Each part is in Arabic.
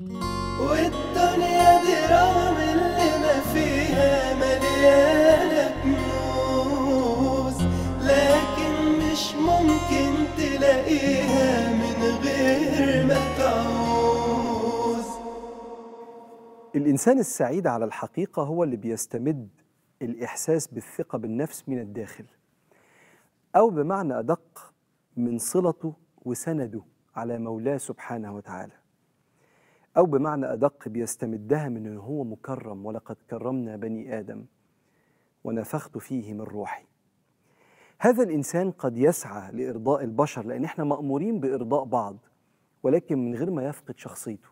والدنيا دي رغم اللي ما فيها مليانة كنوز لكن مش ممكن تلاقيها من غير ما تعوز الإنسان السعيد على الحقيقة هو اللي بيستمد الإحساس بالثقة بالنفس من الداخل أو بمعنى أدق من صلته وسنده على مولاه سبحانه وتعالى أو بمعنى أدق بيستمدها من أنه هو مكرم ولقد كرمنا بني آدم ونفخت فيه من روحي هذا الإنسان قد يسعى لإرضاء البشر لأن إحنا مأمورين بإرضاء بعض ولكن من غير ما يفقد شخصيته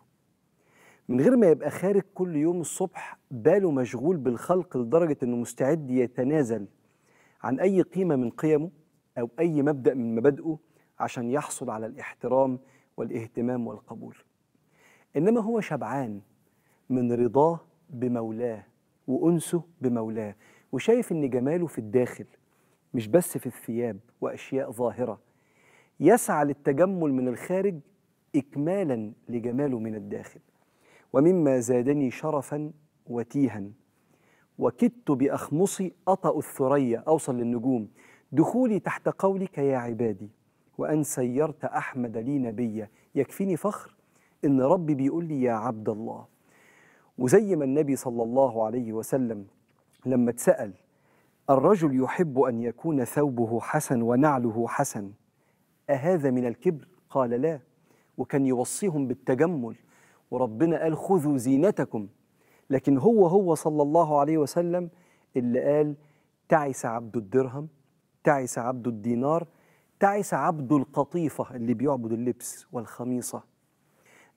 من غير ما يبقى خارج كل يوم الصبح باله مشغول بالخلق لدرجة أنه مستعد يتنازل عن أي قيمة من قيمه أو أي مبدأ من مبادئه عشان يحصل على الاحترام والاهتمام والقبول إنما هو شبعان من رضاه بمولاه وأنسه بمولاه وشايف إن جماله في الداخل مش بس في الثياب وأشياء ظاهرة يسعى للتجمل من الخارج إكمالا لجماله من الداخل ومما زادني شرفا وتيها وكدت بأخمصي أطأ الثريا أوصل للنجوم دخولي تحت قولك يا عبادي وأن سيرت أحمد لي نبيا يكفيني فخر إن ربي بيقول لي يا عبد الله وزي ما النبي صلى الله عليه وسلم لما اتسأل الرجل يحب أن يكون ثوبه حسن ونعله حسن أهذا من الكبر؟ قال لا وكان يوصيهم بالتجمل وربنا قال خذوا زينتكم لكن هو هو صلى الله عليه وسلم اللي قال تعس عبد الدرهم تعس عبد الدينار تعس عبد القطيفة اللي بيعبد اللبس والخميصة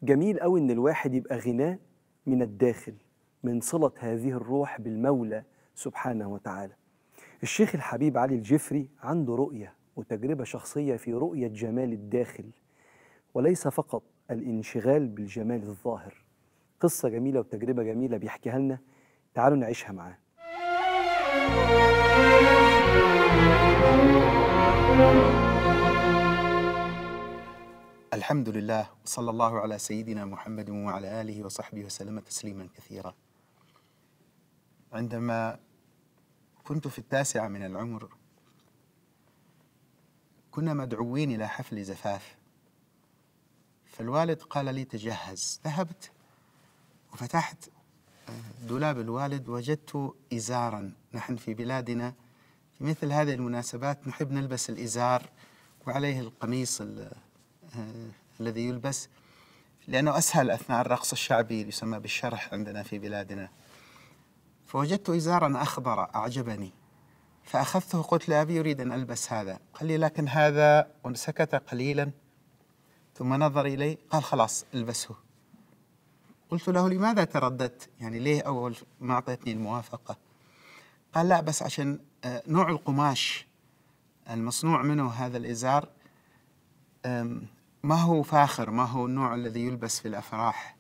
جميل قوي ان الواحد يبقى غناه من الداخل من صله هذه الروح بالمولى سبحانه وتعالى الشيخ الحبيب علي الجفري عنده رؤيه وتجربه شخصيه في رؤيه جمال الداخل وليس فقط الانشغال بالجمال الظاهر قصه جميله وتجربه جميله بيحكيها لنا تعالوا نعيشها معاه thank you الحمد لله وصلى الله على سيدنا محمد وعلى آله وصحبه وسلم تسليما كثيرا عندما كنت في التاسعة من العمر كنا مدعوين إلى حفل زفاف فالوالد قال لي تجهز ذهبت وفتحت آه، دولاب الوالد وجدت إزارا نحن في بلادنا في مثل هذه المناسبات نحب نلبس الإزار وعليه القميص آه، الذي يلبس لأنه أسهل أثناء الرقص الشعبي يسمى بالشرح عندنا في بلادنا فوجدت إزارا أخضر أعجبني فأخذته قلت لأبي أريد أن ألبس هذا قال لي لكن هذا وسكت قليلا ثم نظر إلي قال خلاص البسه قلت له لماذا ترددت يعني ليه أول ما أعطيتني الموافقة قال لا بس عشان آه، نوع القماش المصنوع منه هذا الإزار ما هو فاخر ما هو النوع الذي يلبس في الأفراح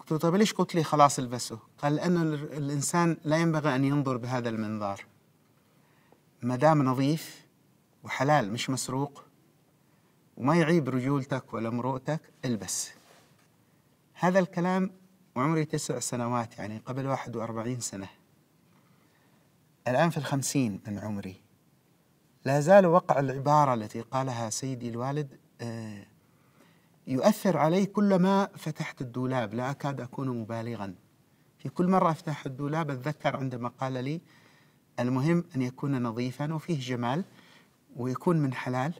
قلت له طيب ليش قلت لي خلاص البسه قال لأنه الإنسان لا ينبغي أن ينظر بهذا المنظار ما دام نظيف وحلال مش مسروق وما يعيب رجولتك ولا مروءتك البس هذا الكلام وعمري تسع سنوات يعني قبل واحد واربعين سنة الآن في الخمسين من عمري لا زال وقع العبارة التي قالها سيدي الوالد آه، يؤثر علي كلما فتحت الدولاب لا أكاد أكون مبالغا في كل مرة أفتح الدولاب أتذكر عندما قال لي المهم أن يكون نظيفا وفيه جمال ويكون من حلال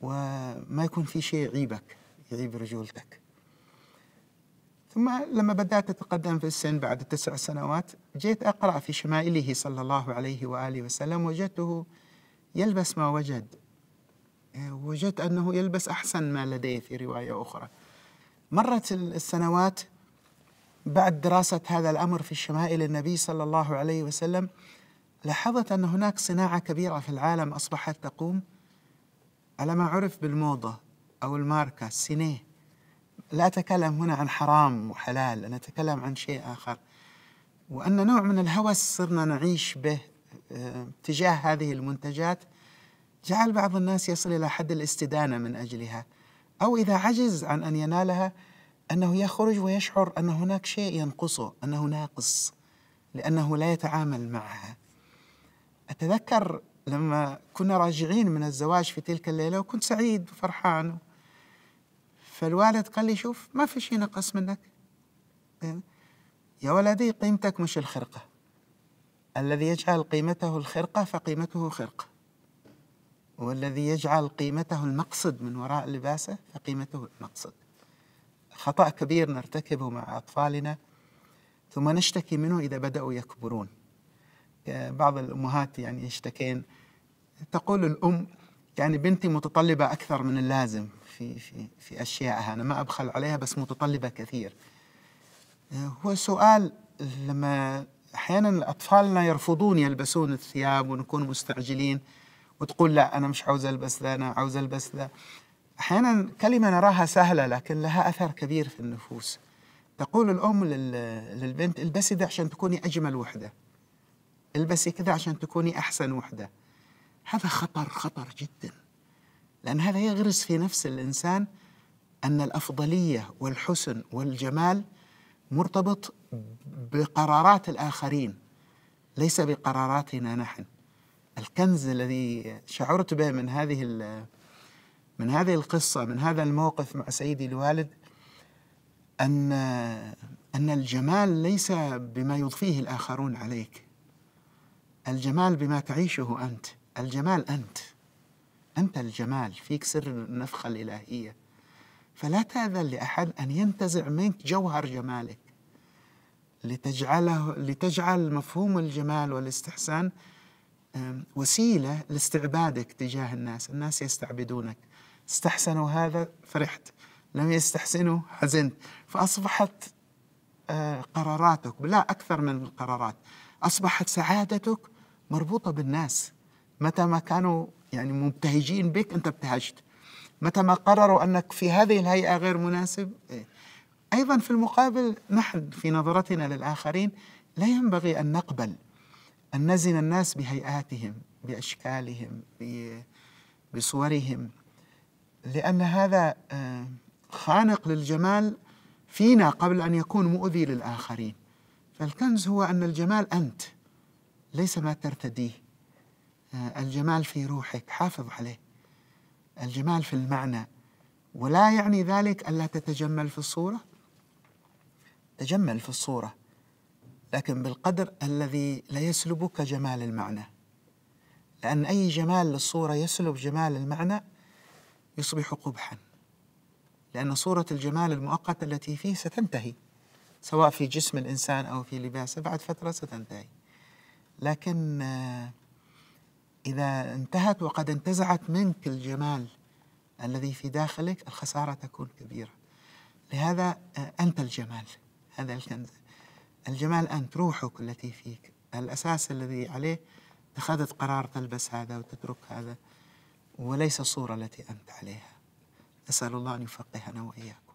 وما يكون في شيء يعيبك يعيب رجولتك ثم لما بدأت أتقدم في السن بعد تسع سنوات جيت أقرأ في شمائله صلى الله عليه وآله وسلم وجدته يلبس ما وجد وجدت أنه يلبس أحسن ما لديه في رواية أخرى مرت السنوات بعد دراسة هذا الأمر في الشمائل النبي صلى الله عليه وسلم لاحظت أن هناك صناعة كبيرة في العالم أصبحت تقوم على ما عرف بالموضة أو الماركة السينيه لا أتكلم هنا عن حرام وحلال أنا أتكلم عن شيء آخر وأن نوع من الهوس صرنا نعيش به آه، تجاه هذه المنتجات جعل بعض الناس يصل الى حد الاستدانه من اجلها او اذا عجز عن ان ينالها انه يخرج ويشعر ان هناك شيء ينقصه انه ناقص لانه لا يتعامل معها اتذكر لما كنا راجعين من الزواج في تلك الليله وكنت سعيد وفرحان فالوالد قال لي شوف ما في شيء نقص منك يا ولدي قيمتك مش الخرقه الذي يجعل قيمته الخرقه فقيمته خرقه والذي يجعل قيمته المقصد من وراء لباسه فقيمته المقصد خطأ كبير نرتكبه مع أطفالنا ثم نشتكي منه إذا بدأوا يكبرون آه، بعض الأمهات يعني يشتكين تقول الأم يعني بنتي متطلبة أكثر من اللازم في في في أشيائها أنا ما أبخل عليها بس متطلبة كثير آه، هو سؤال لما أحيانا أطفالنا يرفضون يلبسون الثياب ونكون مستعجلين وتقول لا أنا مش عاوز ألبس ذا أنا عاوز ألبس ذا أحيانا كلمة نراها سهلة لكن لها أثر كبير في النفوس تقول الأم للبنت البسي ده عشان تكوني أجمل وحدة البسي كذا عشان تكوني أحسن وحدة هذا خطر خطر جدا لأن هذا يغرس في نفس الإنسان أن الأفضلية والحسن والجمال مرتبط بقرارات الآخرين ليس بقراراتنا نحن الكنز الذي شعرت به من هذه من هذه القصة من هذا الموقف مع سيدي الوالد أن أن الجمال ليس بما يضفيه الآخرون عليك الجمال بما تعيشه أنت الجمال أنت أنت الجمال فيك سر النفخة الإلهية فلا تأذن لأحد أن ينتزع منك جوهر جمالك لتجعله لتجعل مفهوم الجمال والاستحسان وسيلة لاستعبادك تجاه الناس الناس يستعبدونك استحسنوا هذا فرحت لم يستحسنوا حزنت فأصبحت آه، قراراتك لا أكثر من القرارات أصبحت سعادتك مربوطة بالناس متى ما كانوا يعني مبتهجين بك أنت ابتهجت متى ما قرروا أنك في هذه الهيئة غير مناسب إيه. أيضا في المقابل نحن في نظرتنا للآخرين لا ينبغي أن نقبل أن نزن الناس بهيئاتهم بأشكالهم بصورهم لأن هذا آه، خانق للجمال فينا قبل أن يكون مؤذي للآخرين فالكنز هو أن الجمال أنت ليس ما ترتديه آه، الجمال في روحك حافظ عليه الجمال في المعنى ولا يعني ذلك ألا تتجمل في الصورة تجمل في الصورة لكن بالقدر الذي لا يسلبك جمال المعنى لأن أي جمال للصورة يسلب جمال المعنى يصبح قبحا لأن صورة الجمال المؤقتة التي فيه ستنتهي سواء في جسم الإنسان أو في لباسه بعد فترة ستنتهي لكن آه، إذا انتهت وقد انتزعت منك الجمال الذي في داخلك الخسارة تكون كبيرة لهذا آه، أنت الجمال هذا الكنز الجمال أنت روحك التي فيك الأساس الذي عليه اتخذت قرار تلبس هذا وتترك هذا وليس الصورة التي أنت عليها أسأل الله أن يفقهنا وإياك